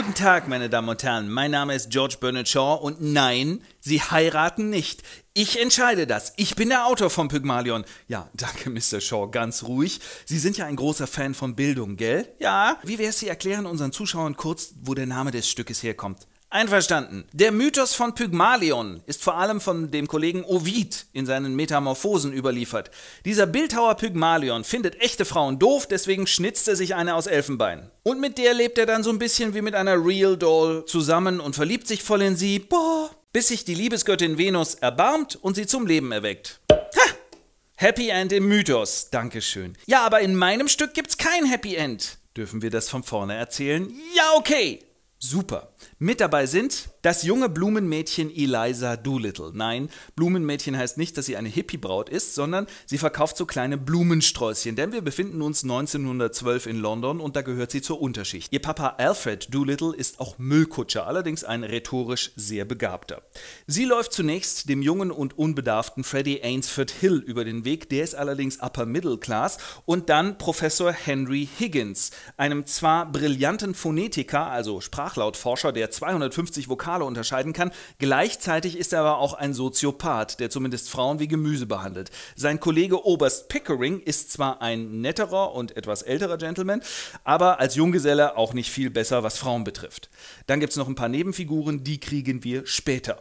Guten Tag, meine Damen und Herren. Mein Name ist George Bernard Shaw und nein, Sie heiraten nicht. Ich entscheide das. Ich bin der Autor von Pygmalion. Ja, danke, Mr. Shaw. Ganz ruhig. Sie sind ja ein großer Fan von Bildung, gell? Ja. Wie wäre es, Sie erklären unseren Zuschauern kurz, wo der Name des Stückes herkommt? Einverstanden. Der Mythos von Pygmalion ist vor allem von dem Kollegen Ovid in seinen Metamorphosen überliefert. Dieser Bildhauer Pygmalion findet echte Frauen doof, deswegen schnitzt er sich eine aus Elfenbein. Und mit der lebt er dann so ein bisschen wie mit einer Real Doll zusammen und verliebt sich voll in sie, boah, bis sich die Liebesgöttin Venus erbarmt und sie zum Leben erweckt. Ha! Happy End im Mythos. Dankeschön. Ja, aber in meinem Stück gibt's kein Happy End. Dürfen wir das von vorne erzählen? Ja, okay. Super. Mit dabei sind das junge Blumenmädchen Eliza Doolittle. Nein, Blumenmädchen heißt nicht, dass sie eine Hippie-Braut ist, sondern sie verkauft so kleine Blumensträußchen, denn wir befinden uns 1912 in London und da gehört sie zur Unterschicht. Ihr Papa Alfred Doolittle ist auch Müllkutscher, allerdings ein rhetorisch sehr begabter. Sie läuft zunächst dem jungen und unbedarften Freddie Ainsford Hill über den Weg, der ist allerdings Upper Middle Class, und dann Professor Henry Higgins, einem zwar brillanten Phonetiker, also Sprach Sprachlautforscher, der 250 Vokale unterscheiden kann. Gleichzeitig ist er aber auch ein Soziopath, der zumindest Frauen wie Gemüse behandelt. Sein Kollege Oberst Pickering ist zwar ein netterer und etwas älterer Gentleman, aber als Junggeselle auch nicht viel besser, was Frauen betrifft. Dann gibt es noch ein paar Nebenfiguren, die kriegen wir später.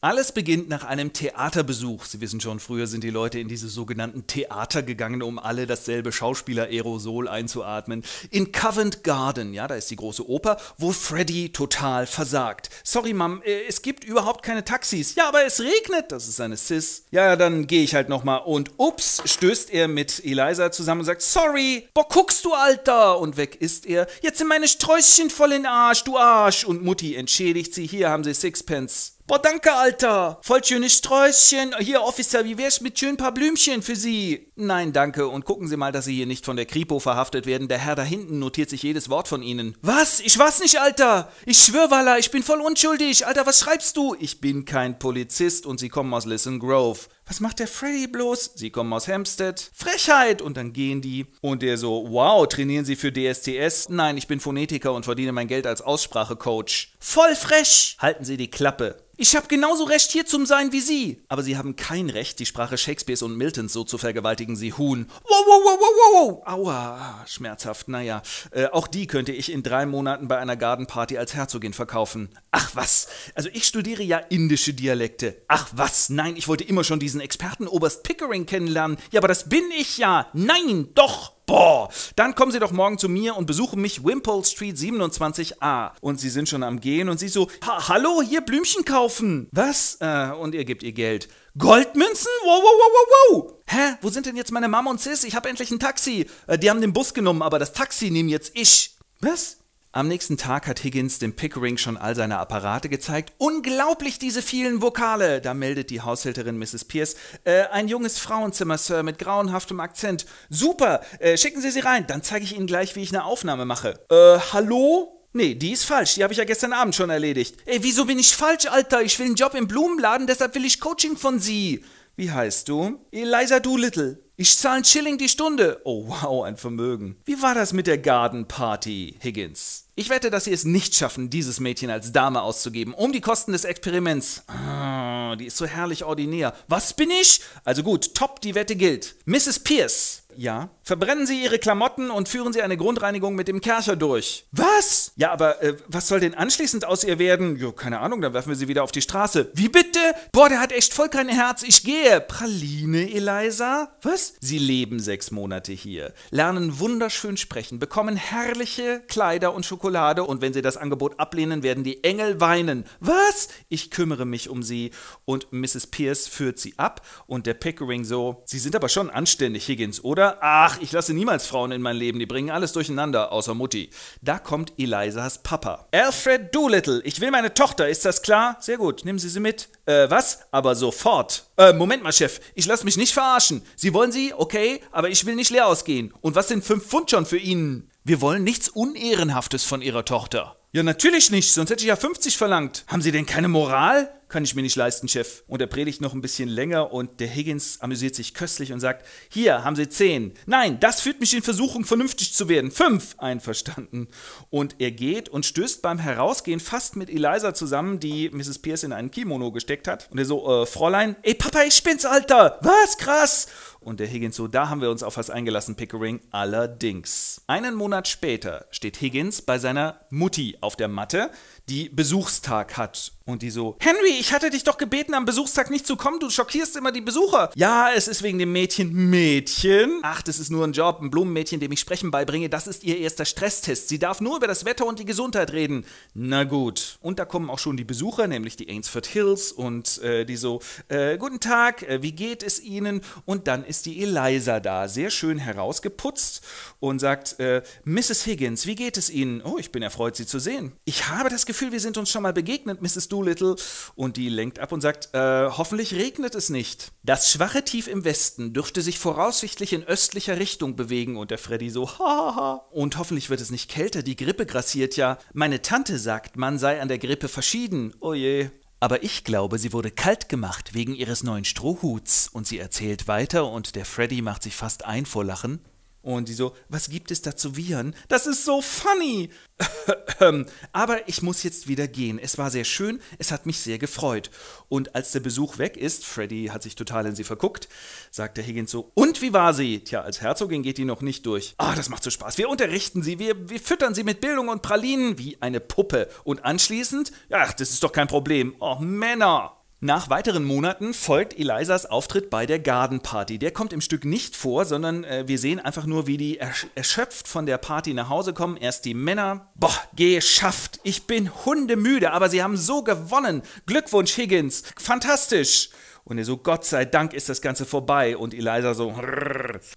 Alles beginnt nach einem Theaterbesuch. Sie wissen schon, früher sind die Leute in diese sogenannten Theater gegangen, um alle dasselbe Schauspieler-Aerosol einzuatmen. In Covent Garden, ja, da ist die große Oper, wo Freddy total versagt. Sorry, Mom, äh, es gibt überhaupt keine Taxis. Ja, aber es regnet. Das ist seine Sis. Ja, dann gehe ich halt nochmal. Und ups, stößt er mit Eliza zusammen und sagt, sorry, boah, guckst du, Alter? Und weg ist er. Jetzt sind meine Sträußchen voll in Arsch, du Arsch. Und Mutti entschädigt sie. Hier haben sie Sixpence. Boah, danke, Alter. Voll schönes Sträußchen. Hier, Officer, wie wär's mit schön paar Blümchen für Sie? Nein, danke. Und gucken Sie mal, dass Sie hier nicht von der Kripo verhaftet werden. Der Herr da hinten notiert sich jedes Wort von Ihnen. Was? Ich weiß nicht, Alter. Ich schwör, Walla, ich bin voll unschuldig. Alter, was schreibst du? Ich bin kein Polizist und Sie kommen aus Listen Grove was macht der Freddy bloß? Sie kommen aus Hampstead. Frechheit! Und dann gehen die. Und der so, wow, trainieren Sie für DSTS? Nein, ich bin Phonetiker und verdiene mein Geld als Aussprachecoach. Voll frech! Halten Sie die Klappe. Ich habe genauso Recht hier zum Sein wie Sie. Aber Sie haben kein Recht, die Sprache Shakespeares und Miltons so zu vergewaltigen, Sie Huhn. Wow, wow, wow, wow, wow. wow. Aua, schmerzhaft. Naja, äh, auch die könnte ich in drei Monaten bei einer Gardenparty als Herzogin verkaufen. Ach was. Also ich studiere ja indische Dialekte. Ach was. Nein, ich wollte immer schon diesen diesen Experten Oberst Pickering kennenlernen. Ja, aber das bin ich ja. Nein, doch. Boah, dann kommen Sie doch morgen zu mir und besuchen mich Wimpole Street 27a. Und Sie sind schon am Gehen und Sie so, ha hallo, hier Blümchen kaufen. Was? Äh, und ihr gebt ihr Geld. Goldmünzen? Wow, wow, wow, wow, wow. Hä? Wo sind denn jetzt meine Mama und Sis? Ich habe endlich ein Taxi. Äh, die haben den Bus genommen, aber das Taxi nehme jetzt ich. Was? Am nächsten Tag hat Higgins dem Pickering schon all seine Apparate gezeigt. Unglaublich diese vielen Vokale! Da meldet die Haushälterin Mrs. Pierce. Äh, ein junges Frauenzimmer, Sir, mit grauenhaftem Akzent. Super! Äh, schicken Sie sie rein, dann zeige ich Ihnen gleich, wie ich eine Aufnahme mache. Äh, hallo? Nee, die ist falsch. Die habe ich ja gestern Abend schon erledigt. Ey, wieso bin ich falsch, Alter? Ich will einen Job im Blumenladen, deshalb will ich Coaching von Sie. Wie heißt du? Eliza Doolittle. Ich zahle einen Schilling die Stunde. Oh wow, ein Vermögen. Wie war das mit der Garden Party, Higgins? Ich wette, dass sie es nicht schaffen, dieses Mädchen als Dame auszugeben, um die Kosten des Experiments. Ah, die ist so herrlich ordinär. Was bin ich? Also gut, top, die Wette gilt. Mrs. Pierce, ja. Verbrennen Sie Ihre Klamotten und führen Sie eine Grundreinigung mit dem Kercher durch. Was? Ja, aber äh, was soll denn anschließend aus ihr werden? Jo, keine Ahnung, dann werfen wir sie wieder auf die Straße. Wie bitte? Boah, der hat echt voll kein Herz. Ich gehe. Praline, Eliza? Was? Sie leben sechs Monate hier, lernen wunderschön sprechen, bekommen herrliche Kleider und Schokolade und wenn sie das Angebot ablehnen, werden die Engel weinen. Was? Ich kümmere mich um sie und Mrs. Pierce führt sie ab und der Pickering so. Sie sind aber schon anständig, Higgins, oder? ach, ich lasse niemals Frauen in mein Leben, die bringen alles durcheinander, außer Mutti. Da kommt Elisas Papa. Alfred Doolittle, ich will meine Tochter, ist das klar? Sehr gut, nehmen Sie sie mit. Äh, was? Aber sofort. Äh, Moment mal, Chef, ich lasse mich nicht verarschen. Sie wollen sie? Okay, aber ich will nicht leer ausgehen. Und was sind fünf Pfund schon für Ihnen? Wir wollen nichts Unehrenhaftes von Ihrer Tochter. Ja, natürlich nicht, sonst hätte ich ja 50 verlangt. Haben Sie denn keine Moral? kann ich mir nicht leisten, Chef. Und er predigt noch ein bisschen länger und der Higgins amüsiert sich köstlich und sagt, hier haben Sie zehn. Nein, das führt mich in Versuchung, vernünftig zu werden. Fünf, einverstanden. Und er geht und stößt beim Herausgehen fast mit Eliza zusammen, die Mrs. Pierce in einen Kimono gesteckt hat. Und er so, äh, Fräulein, ey Papa, ich bin's, Alter. Was, krass. Und der Higgins so, da haben wir uns auf was eingelassen, Pickering. Allerdings. Einen Monat später steht Higgins bei seiner Mutti auf der Matte, die Besuchstag hat und die so, Henry, ich hatte dich doch gebeten, am Besuchstag nicht zu kommen, du schockierst immer die Besucher. Ja, es ist wegen dem Mädchen. Mädchen? Ach, das ist nur ein Job, ein Blumenmädchen, dem ich Sprechen beibringe, das ist ihr erster Stresstest. Sie darf nur über das Wetter und die Gesundheit reden. Na gut. Und da kommen auch schon die Besucher, nämlich die Ainsford Hills und äh, die so, äh, guten Tag, äh, wie geht es Ihnen? Und dann ist die Eliza da, sehr schön herausgeputzt und sagt, äh, Mrs. Higgins, wie geht es Ihnen? Oh, ich bin erfreut, Sie zu sehen. Ich habe das Gefühl, wir sind uns schon mal begegnet, Mrs. Du Doolittle und die lenkt ab und sagt, äh, hoffentlich regnet es nicht. Das schwache Tief im Westen dürfte sich voraussichtlich in östlicher Richtung bewegen und der Freddy so, hahaha. Und hoffentlich wird es nicht kälter, die Grippe grassiert ja. Meine Tante sagt, man sei an der Grippe verschieden. Oje. Oh aber ich glaube, sie wurde kalt gemacht wegen ihres neuen Strohhuts und sie erzählt weiter und der Freddy macht sich fast ein vor Lachen. Und die so, was gibt es da zu Viren? Das ist so funny! Ähm, aber ich muss jetzt wieder gehen. Es war sehr schön, es hat mich sehr gefreut. Und als der Besuch weg ist, Freddy hat sich total in sie verguckt, sagt der Higgins so, und wie war sie? Tja, als Herzogin geht die noch nicht durch. Ah, das macht so Spaß. Wir unterrichten sie, wir, wir füttern sie mit Bildung und Pralinen wie eine Puppe. Und anschließend, ach, das ist doch kein Problem. Oh, Männer! Nach weiteren Monaten folgt Elisas Auftritt bei der Garden Party. Der kommt im Stück nicht vor, sondern äh, wir sehen einfach nur, wie die ersch erschöpft von der Party nach Hause kommen. Erst die Männer. Boah, geschafft. Ich bin hundemüde, aber sie haben so gewonnen. Glückwunsch, Higgins. Fantastisch. Und er so, Gott sei Dank ist das Ganze vorbei. Und Eliza so,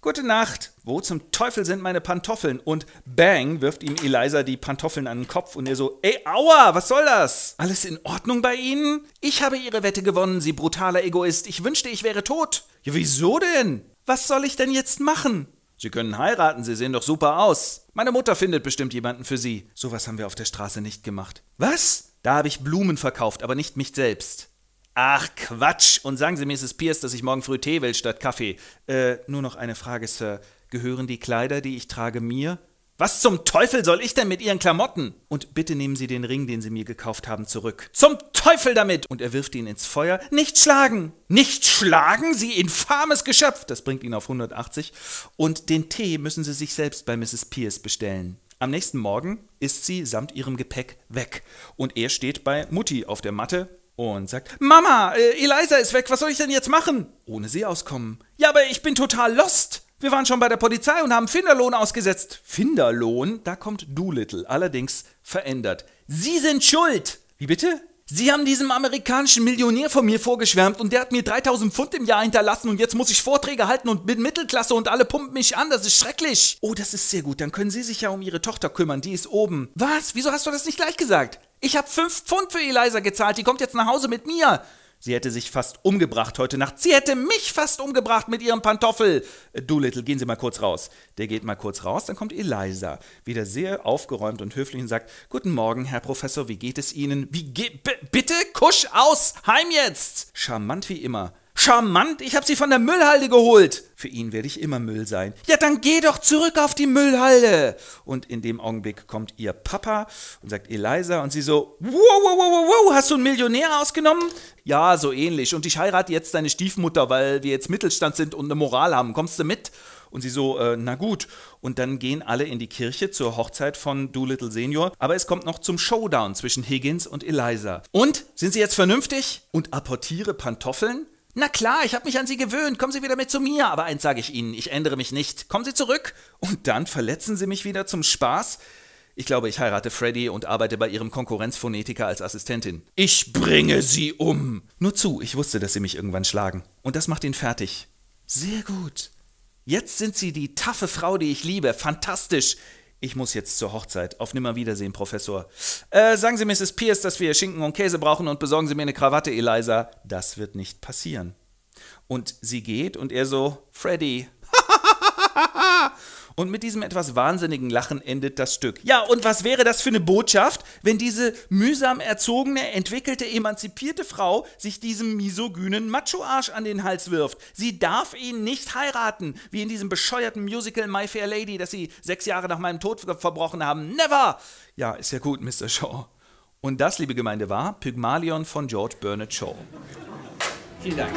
gute Nacht, wo zum Teufel sind meine Pantoffeln? Und bang, wirft ihm Eliza die Pantoffeln an den Kopf und er so, ey, aua, was soll das? Alles in Ordnung bei Ihnen? Ich habe Ihre Wette gewonnen, Sie brutaler Egoist. Ich wünschte, ich wäre tot. Ja, wieso denn? Was soll ich denn jetzt machen? Sie können heiraten, Sie sehen doch super aus. Meine Mutter findet bestimmt jemanden für Sie. Sowas haben wir auf der Straße nicht gemacht. Was? Da habe ich Blumen verkauft, aber nicht mich selbst. Ach Quatsch! Und sagen Sie Mrs. Pierce, dass ich morgen früh Tee will statt Kaffee. Äh, nur noch eine Frage, Sir. Gehören die Kleider, die ich trage, mir? Was zum Teufel soll ich denn mit Ihren Klamotten? Und bitte nehmen Sie den Ring, den Sie mir gekauft haben, zurück. Zum Teufel damit! Und er wirft ihn ins Feuer. Nicht schlagen! Nicht schlagen, Sie infames Geschöpf! Das bringt ihn auf 180. Und den Tee müssen Sie sich selbst bei Mrs. Pierce bestellen. Am nächsten Morgen ist sie samt ihrem Gepäck weg. Und er steht bei Mutti auf der Matte und sagt, Mama, äh, Eliza ist weg, was soll ich denn jetzt machen? Ohne sie auskommen. Ja, aber ich bin total lost. Wir waren schon bei der Polizei und haben Finderlohn ausgesetzt. Finderlohn? Da kommt Doolittle, allerdings verändert. Sie sind schuld. Wie bitte? Sie haben diesem amerikanischen Millionär von mir vorgeschwärmt und der hat mir 3000 Pfund im Jahr hinterlassen und jetzt muss ich Vorträge halten und bin Mittelklasse und alle pumpen mich an, das ist schrecklich. Oh, das ist sehr gut, dann können Sie sich ja um Ihre Tochter kümmern, die ist oben. Was? Wieso hast du das nicht gleich gesagt? Ich habe fünf Pfund für Eliza gezahlt, die kommt jetzt nach Hause mit mir. Sie hätte sich fast umgebracht heute Nacht. Sie hätte mich fast umgebracht mit ihrem Pantoffel. Doolittle, gehen Sie mal kurz raus. Der geht mal kurz raus, dann kommt Eliza. Wieder sehr aufgeräumt und höflich und sagt: Guten Morgen, Herr Professor, wie geht es Ihnen? Wie geht. Bitte, Kusch aus! Heim jetzt! Charmant wie immer. Charmant, ich habe sie von der Müllhalde geholt. Für ihn werde ich immer Müll sein. Ja, dann geh doch zurück auf die Müllhalde. Und in dem Augenblick kommt ihr Papa und sagt Eliza und sie so, wow, wow, wow, wow, wow, hast du einen Millionär ausgenommen? Ja, so ähnlich. Und ich heirate jetzt deine Stiefmutter, weil wir jetzt Mittelstand sind und eine Moral haben. Kommst du mit? Und sie so, äh, na gut. Und dann gehen alle in die Kirche zur Hochzeit von Doolittle Senior. Aber es kommt noch zum Showdown zwischen Higgins und Eliza. Und, sind sie jetzt vernünftig? Und apportiere Pantoffeln? Na klar, ich habe mich an Sie gewöhnt, kommen Sie wieder mit zu mir, aber eins sage ich Ihnen, ich ändere mich nicht. Kommen Sie zurück. Und dann verletzen Sie mich wieder zum Spaß? Ich glaube, ich heirate Freddy und arbeite bei ihrem Konkurrenzphonetiker als Assistentin. Ich bringe sie um. Nur zu, ich wusste, dass sie mich irgendwann schlagen. Und das macht ihn fertig. Sehr gut. Jetzt sind sie die taffe Frau, die ich liebe. Fantastisch. Ich muss jetzt zur Hochzeit. Auf Nimmerwiedersehen, Professor. Äh, sagen Sie Mrs. Pierce, dass wir Schinken und Käse brauchen und besorgen Sie mir eine Krawatte, Eliza. Das wird nicht passieren. Und sie geht und er so, Freddy. Und mit diesem etwas wahnsinnigen Lachen endet das Stück. Ja, und was wäre das für eine Botschaft, wenn diese mühsam erzogene, entwickelte, emanzipierte Frau sich diesem misogynen Macho-Arsch an den Hals wirft? Sie darf ihn nicht heiraten, wie in diesem bescheuerten Musical My Fair Lady, das sie sechs Jahre nach meinem Tod verbrochen haben. Never! Ja, ist ja gut, Mr. Shaw. Und das, liebe Gemeinde, war Pygmalion von George Bernard Shaw. Vielen Dank.